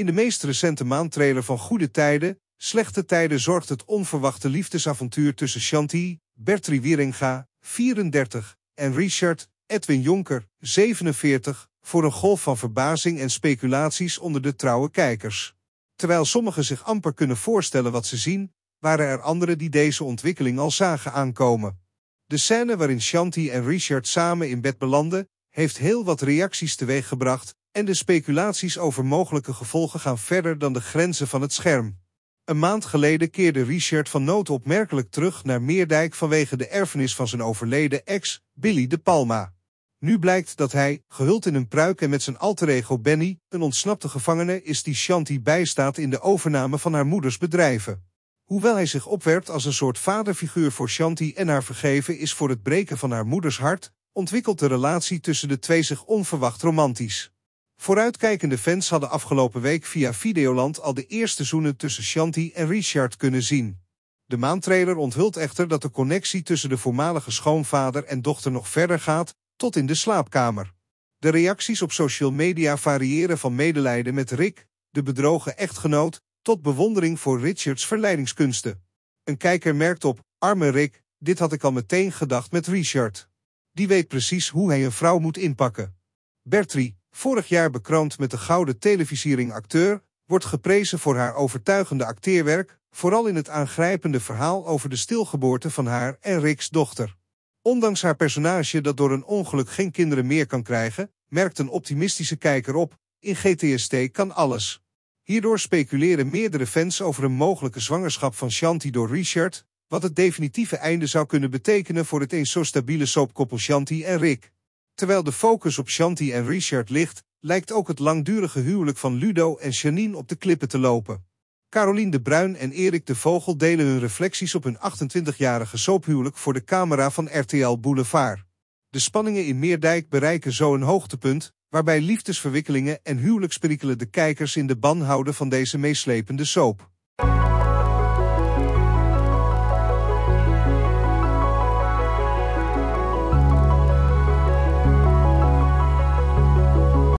In de meest recente maandtrailer van Goede Tijden, Slechte Tijden zorgt het onverwachte liefdesavontuur tussen Shanti, Bertri Wieringa, 34, en Richard, Edwin Jonker, 47, voor een golf van verbazing en speculaties onder de trouwe kijkers. Terwijl sommigen zich amper kunnen voorstellen wat ze zien, waren er anderen die deze ontwikkeling al zagen aankomen. De scène waarin Shanti en Richard samen in bed belanden, heeft heel wat reacties teweeggebracht, en de speculaties over mogelijke gevolgen gaan verder dan de grenzen van het scherm. Een maand geleden keerde Richard van Noot opmerkelijk terug naar Meerdijk vanwege de erfenis van zijn overleden ex, Billy de Palma. Nu blijkt dat hij, gehuld in een pruik en met zijn alter ego Benny, een ontsnapte gevangene is die Shanti bijstaat in de overname van haar moeders bedrijven. Hoewel hij zich opwerpt als een soort vaderfiguur voor Shanti en haar vergeven is voor het breken van haar moeders hart, ontwikkelt de relatie tussen de twee zich onverwacht romantisch. Vooruitkijkende fans hadden afgelopen week via Videoland al de eerste zoenen tussen Shanti en Richard kunnen zien. De maantrailer onthult echter dat de connectie tussen de voormalige schoonvader en dochter nog verder gaat, tot in de slaapkamer. De reacties op social media variëren van medelijden met Rick, de bedrogen echtgenoot, tot bewondering voor Richards verleidingskunsten. Een kijker merkt op, arme Rick, dit had ik al meteen gedacht met Richard. Die weet precies hoe hij een vrouw moet inpakken. Bertrie, vorig jaar bekroond met de gouden televisiering acteur, wordt geprezen voor haar overtuigende acteerwerk, vooral in het aangrijpende verhaal over de stilgeboorte van haar en Rick's dochter. Ondanks haar personage dat door een ongeluk geen kinderen meer kan krijgen, merkt een optimistische kijker op, in GTST kan alles. Hierdoor speculeren meerdere fans over een mogelijke zwangerschap van Shanti door Richard, wat het definitieve einde zou kunnen betekenen voor het eens zo stabiele soapkoppel Shanti en Rick. Terwijl de focus op Shanti en Richard ligt, lijkt ook het langdurige huwelijk van Ludo en Janine op de klippen te lopen. Caroline de Bruin en Erik de Vogel delen hun reflecties op hun 28-jarige soaphuwelijk voor de camera van RTL Boulevard. De spanningen in Meerdijk bereiken zo een hoogtepunt, waarbij liefdesverwikkelingen en huwelijksperikelen de kijkers in de ban houden van deze meeslepende soap.